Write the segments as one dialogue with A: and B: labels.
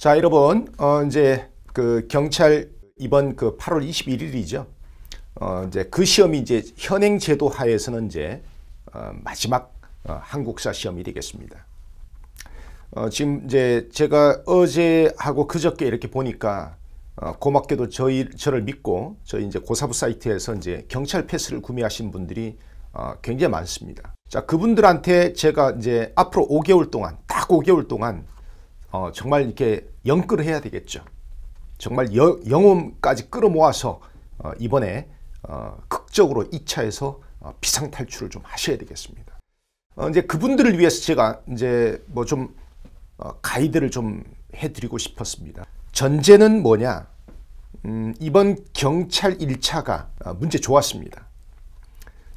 A: 자, 여러분, 어, 이제 그 경찰 이번 그 8월 21일이죠. 어, 이제 그 시험이 이제 현행 제도 하에서는 이제 어, 마지막 어, 한국사 시험이 되겠습니다. 어, 지금 이제 제가 어제하고 그저께 이렇게 보니까 어, 고맙게도 저희 저를 믿고 저희 이제 고사부 사이트에서 이제 경찰 패스를 구매하신 분들이 어, 굉장히 많습니다. 자 그분들한테 제가 이제 앞으로 5개월 동안 딱 5개월 동안 어, 정말 이렇게 영끌을 해야 되겠죠. 정말 여, 영혼까지 끌어모아서 어, 이번에 어, 극적으로 2차에서 어, 비상 탈출을 좀 하셔야 되겠습니다. 어, 이제 그분들을 위해서 제가 이제 뭐좀 어, 가이드를 좀 해드리고 싶었습니다. 전제는 뭐냐? 음, 이번 경찰 1차가 어, 문제 좋았습니다.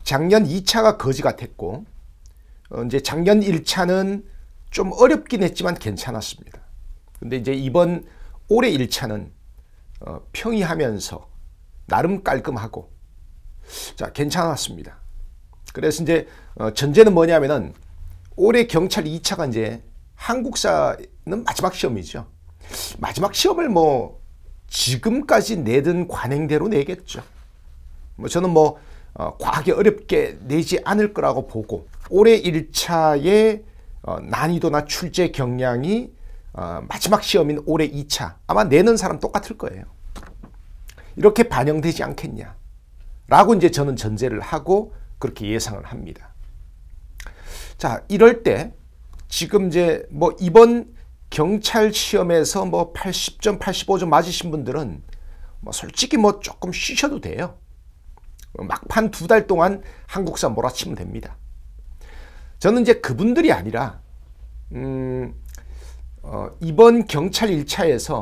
A: 작년 2차가 거지 같았고 이제 작년 1차는 좀 어렵긴 했지만 괜찮았습니다. 근데 이제 이번 올해 1차는 어, 평이하면서 나름 깔끔하고 자 괜찮았습니다. 그래서 이제 어, 전제는 뭐냐면은 올해 경찰 2차가 이제 한국사는 마지막 시험이죠. 마지막 시험을 뭐 지금까지 내던 관행대로 내겠죠. 뭐 저는 뭐 어, 과하게 어렵게 내지 않을 거라고 보고 올해 1차의 어, 난이도나 출제 경량이 어, 마지막 시험인 올해 2차 아마 내는 사람 똑같을 거예요. 이렇게 반영되지 않겠냐 라고 이제 저는 전제를 하고 그렇게 예상을 합니다. 자 이럴 때 지금 이제 뭐 이번 경찰 시험에서 뭐 80점 85점 맞으신 분들은 뭐 솔직히 뭐 조금 쉬셔도 돼요. 막판 두 달 동안 한국사 몰아치면 됩니다. 저는 이제 그분들이 아니라 음, 어, 이번 경찰 1차에서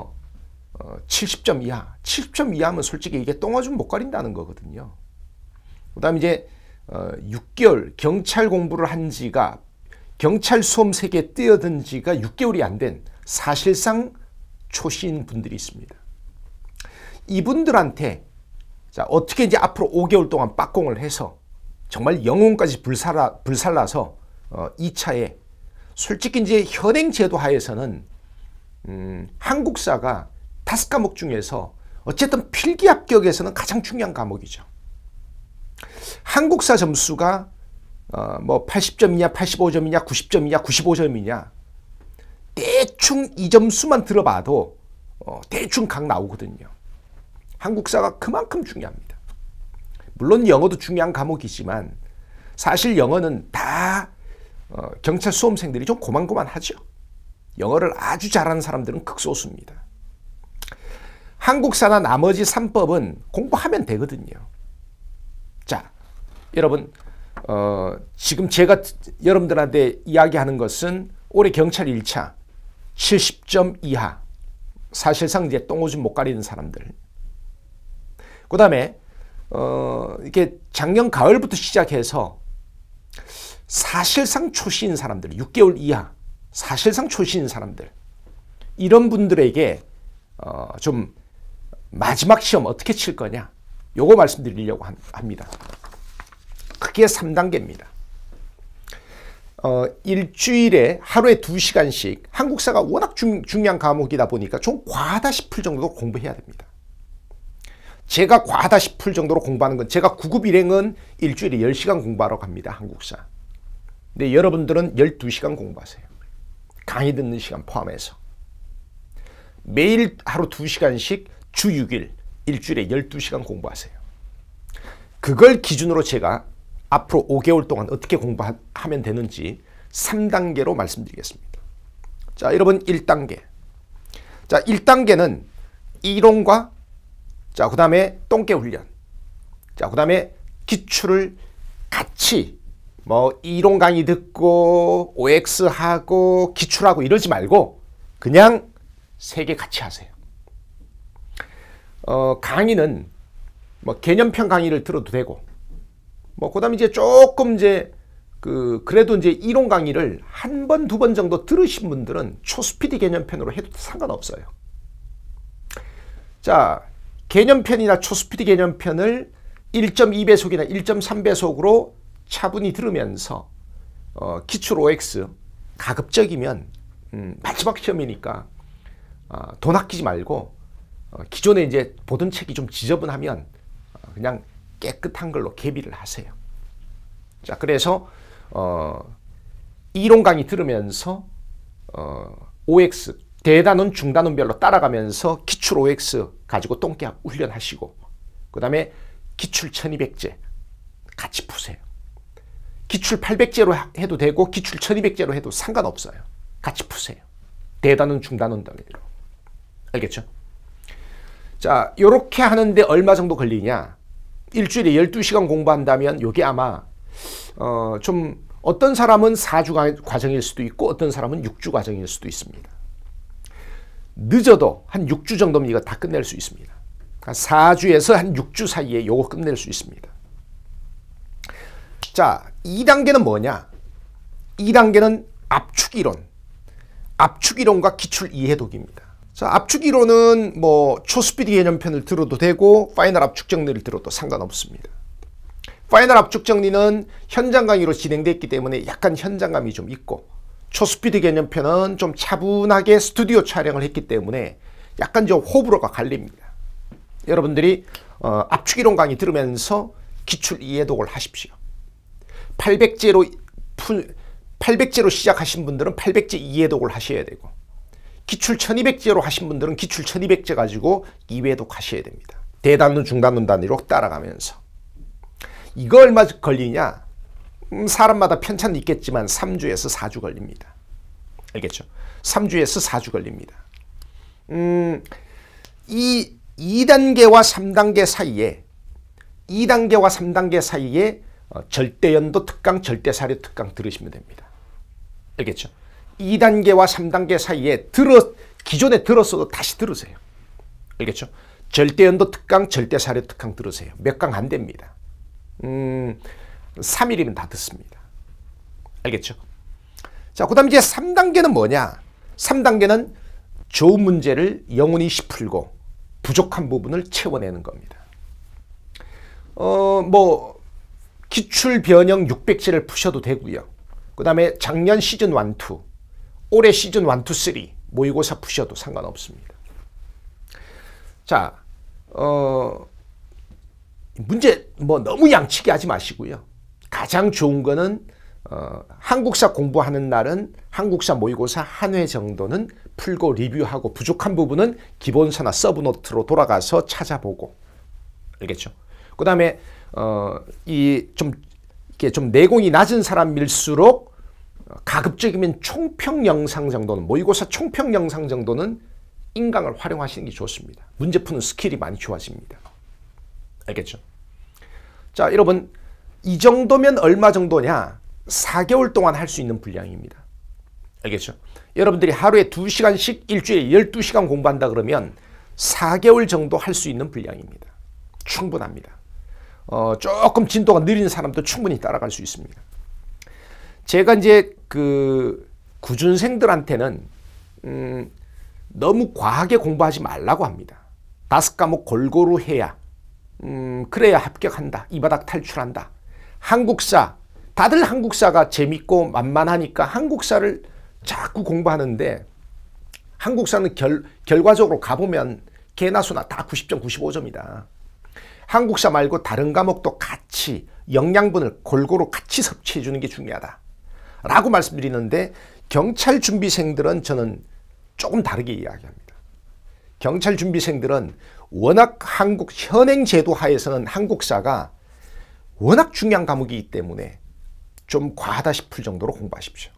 A: 어, 70점 이하, 70점 이하면 솔직히 이게 똥아줌 못 가린다는 거거든요. 그 다음 이제 어, 6개월 경찰 공부를 한 지가 경찰 수험 세계에 뛰어든 지가 6개월이 안 된 사실상 초신 분들이 있습니다. 이분들한테 자, 어떻게 이제 앞으로 5개월 동안 빡공을 해서 정말 영혼까지 불살아, 불살라서 어, 2차에 솔직히 이제 현행 제도 하에서는 음, 한국사가 다섯 과목 중에서 어쨌든 필기 합격에서는 가장 중요한 과목이죠. 한국사 점수가 어, 뭐 80점이냐 85점이냐 90점이냐 95점이냐 대충 이 점수만 들어봐도 어, 대충 각 나오거든요. 한국사가 그만큼 중요합니다. 물론 영어도 중요한 과목이지만 사실 영어는 다 어, 경찰 수험생들이 좀 고만고만하죠. 영어를 아주 잘하는 사람들은 극소수입니다. 한국사나 나머지 3법은 공부하면 되거든요. 자, 여러분 어, 지금 제가 여러분들한테 이야기하는 것은 올해 경찰 1차 70점 이하 사실상 이제 똥오줌 못 가리는 사람들 그 다음에 어, 이게 작년 가을부터 시작해서 사실상 초신인 사람들, 6개월 이하 사실상 초신인 사람들 이런 분들에게 어, 좀 마지막 시험 어떻게 칠 거냐 요거 말씀드리려고 합니다. 크게 3단계입니다. 어, 일주일에 하루에 2시간씩 한국사가 워낙 중, 중요한 과목이다 보니까 좀 과하다 싶을 정도로 공부해야 됩니다. 제가 과하다 싶을 정도로 공부하는 건 제가 구급 일행은 일주일에 10시간 공부하러 갑니다. 한국사. 근데 네, 여러분들은 12시간 공부하세요. 강의 듣는 시간 포함해서. 매일 하루 2시간씩 주 6일, 일주일에 12시간 공부하세요. 그걸 기준으로 제가 앞으로 5개월 동안 어떻게 공부하면 되는지 3단계로 말씀드리겠습니다. 자, 여러분 1단계. 자, 1단계는 이론과 자, 그 다음에 똥개 훈련. 자, 그 다음에 기출을 같이 뭐 이론 강의 듣고 OX 하고 기출하고 이러지 말고 그냥 세 개 같이 하세요. 어, 강의는 뭐 개념편 강의를 들어도 되고 뭐그다음 이제 조금 이제 그 그래도 이제 이론 강의를 한 번 두 번 정도 들으신 분들은 초스피디 개념편으로 해도 상관없어요. 자, 개념편이나 초스피디 개념편을 1.2배속이나 1.3배속으로 차분히 들으면서 어, 기출 OX 가급적이면 음, 마지막 시험이니까 어, 돈 아끼지 말고 어, 기존에 이제 보던 책이 좀 지저분하면 어, 그냥 깨끗한 걸로 개비를 하세요. 자 그래서 어, 이론 강의 들으면서 어, OX 대단원 중단원별로 따라가면서 기출 OX 가지고 똥개 훈련하시고 그 다음에 기출 1200제 같이 푸세요. 기출 800제로 해도 되고 기출 1200제로 해도 상관없어요. 같이 푸세요. 대단원, 중단원 단위로. 알겠죠? 자, 요렇게 하는데 얼마 정도 걸리냐? 일주일에 12시간 공부한다면 요게 아마 어, 좀 어떤 사람은 4주 과정일 수도 있고 어떤 사람은 6주 과정일 수도 있습니다. 늦어도 한 6주 정도면 이거 다 끝낼 수 있습니다. 4주에서 그러니까 한 6주 사이에 요거 끝낼 수 있습니다. 자, 2단계는 뭐냐? 2단계는 압축이론. 압축이론과 기출 이해독입니다. 자, 압축이론은 뭐 초스피드 개념편을 들어도 되고 파이널 압축 정리를 들어도 상관없습니다. 파이널 압축 정리는 현장 강의로 진행됐기 때문에 약간 현장감이 좀 있고 초스피드 개념편은 좀 차분하게 스튜디오 촬영을 했기 때문에 약간 좀 호불호가 갈립니다. 여러분들이 어, 압축이론 강의 들으면서 기출 이해독을 하십시오. 800제로 푼 800제로 시작하신 분들은 800제 이해독을 하셔야 되고 기출 1200제로 하신 분들은 기출 1200제 가지고 2회독 하셔야 됩니다. 대단원, 중단원 단위로 따라가면서 이거 얼마 걸리냐? 음, 사람마다 편차는 있겠지만 3주에서 4주 걸립니다. 알겠죠? 3주에서 4주 걸립니다. 음, 이 2단계와 3단계 사이에 2단계와 3단계 사이에 어, 절대연도 특강, 절대사료 특강 들으시면 됩니다. 알겠죠? 2단계와 3단계 사이에 들어 기존에 들었어도 다시 들으세요. 알겠죠? 절대연도 특강, 절대사료 특강 들으세요. 몇 강 안 됩니다. 음, 3일이면 다 듣습니다. 알겠죠? 자, 그 다음 이제 3단계는 뭐냐? 3단계는 좋은 문제를 영혼이 풀고 부족한 부분을 채워내는 겁니다. 어, 뭐, 기출 변형 600지를 푸셔도 되고요. 그 다음에 작년 시즌 1, 2, 올해 시즌 1, 2, 3 모의고사 푸셔도 상관없습니다. 자, 어, 문제 뭐 너무 양치기 하지 마시고요. 가장 좋은 거는 어, 한국사 공부하는 날은 한국사 모의고사 한 회 정도는 풀고 리뷰하고 부족한 부분은 기본사나 서브노트로 돌아가서 찾아보고 알겠죠? 그 다음에 어, 이좀 이렇게 좀 내공이 낮은 사람일수록 가급적이면 총평 영상 정도는 모의고사 총평 영상 정도는 인강을 활용하시는 게 좋습니다. 문제 푸는 스킬이 많이 좋아집니다. 알겠죠? 자, 여러분 이 정도면 얼마 정도냐? 4개월 동안 할 수 있는 분량입니다. 알겠죠? 여러분들이 하루에 2시간씩 일주일에 12시간 공부한다 그러면 4개월 정도 할 수 있는 분량입니다. 충분합니다. 어, 조금 진도가 느린 사람도 충분히 따라갈 수 있습니다. 제가 이제 그 구준생들한테는 음, 너무 과하게 공부하지 말라고 합니다. 다섯 과목 골고루 해야 음, 그래야 합격한다. 이 바닥 탈출한다. 한국사 다들 한국사가 재밌고 만만하니까 한국사를 자꾸 공부하는데 한국사는 결, 결과적으로 가보면 개나 소나 다 90점, 95점이다. 한국사 말고 다른 과목도 같이 영양분을 골고루 같이 섭취해 주는 게 중요하다. 라고 말씀드리는데 경찰 준비생들은 저는 조금 다르게 이야기합니다. 경찰 준비생들은 워낙 한국 현행 제도 하에서는 한국사가 워낙 중요한 과목이기 때문에 좀 과하다 싶을 정도로 공부하십시오.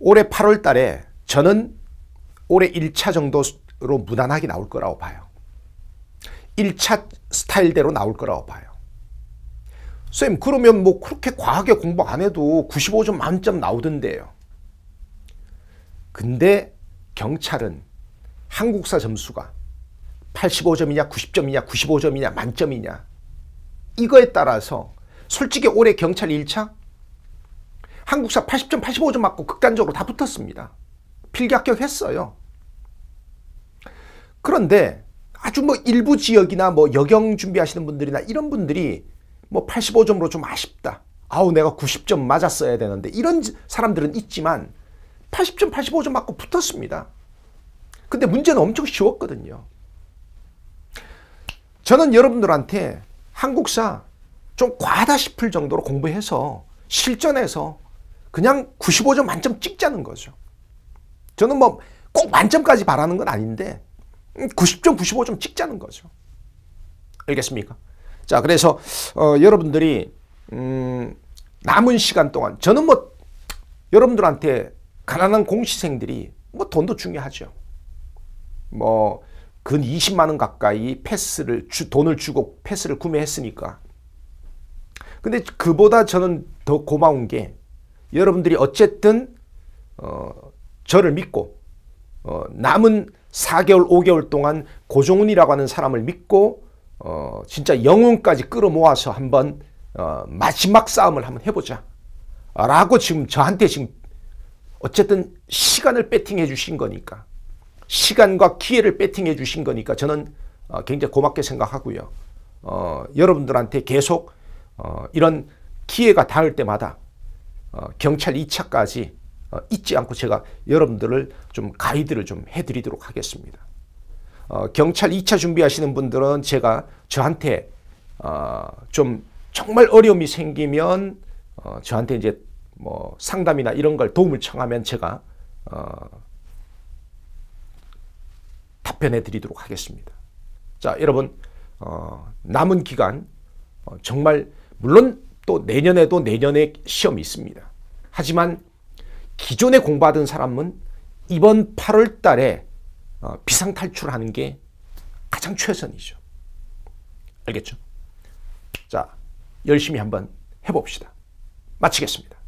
A: 올해 8월 달에 저는 올해 1차 정도로 무난하게 나올 거라고 봐요. 1차 스타일대로 나올 거라고 봐요. 쌤 그러면 뭐 그렇게 과하게 공부 안 해도 95점 만점 나오던데요. 근데 경찰은 한국사 점수가 85점이냐 90점이냐 95점이냐 만점이냐 이거에 따라서 솔직히 올해 경찰 1차 한국사 80점 85점 맞고 극단적으로 다 붙었습니다. 필기 합격했어요. 그런데 아주 뭐 일부 지역이나 뭐 여경 준비하시는 분들이나 이런 분들이 뭐 85점으로 좀 아쉽다. 아우 내가 90점 맞았어야 되는데 이런 사람들은 있지만 80점, 85점 맞고 붙었습니다. 근데 문제는 엄청 쉬웠거든요. 저는 여러분들한테 한국사 좀 과하다 싶을 정도로 공부해서 실전에서 그냥 95점 만점 찍자는 거죠. 저는 뭐 꼭 만점까지 바라는 건 아닌데 90점, 95점 찍자는 거죠. 알겠습니까? 자, 그래서 어, 여러분들이 음, 남은 시간 동안 저는 뭐 여러분들한테 가난한 공시생들이 뭐 돈도 중요하죠. 뭐근 20만 원 가까이 패스를 주, 돈을 주고 패스를 구매했으니까. 근데 그보다 저는 더 고마운 게 여러분들이 어쨌든 어, 저를 믿고 어, 남은 4개월, 5개월 동안 고종훈이라고 하는 사람을 믿고 어, 진짜 영혼까지 끌어모아서 한번 어, 마지막 싸움을 한번 해보자. 라고 지금 저한테 지금 어쨌든 시간을 배팅해 주신 거니까 시간과 기회를 배팅해 주신 거니까 저는 어, 굉장히 고맙게 생각하고요. 어, 여러분들한테 계속 어, 이런 기회가 닿을 때마다 어, 경찰 2차까지 어, 잊지 않고 제가 여러분들을 좀 가이드를 좀 해드리도록 하겠습니다. 어, 경찰 2차 준비하시는 분들은 제가 저한테 어, 좀 정말 어려움이 생기면 어, 저한테 이제 뭐 상담이나 이런 걸 도움을 청하면 제가 어, 답변해 드리도록 하겠습니다. 자, 여러분 어, 남은 기간 어, 정말 물론 또 내년에도 내년에 시험이 있습니다. 하지만 기존에 공부하던 사람은 이번 8월 달에 어, 비상 탈출하는 게 가장 최선이죠. 알겠죠? 자, 열심히 한번 해봅시다. 마치겠습니다.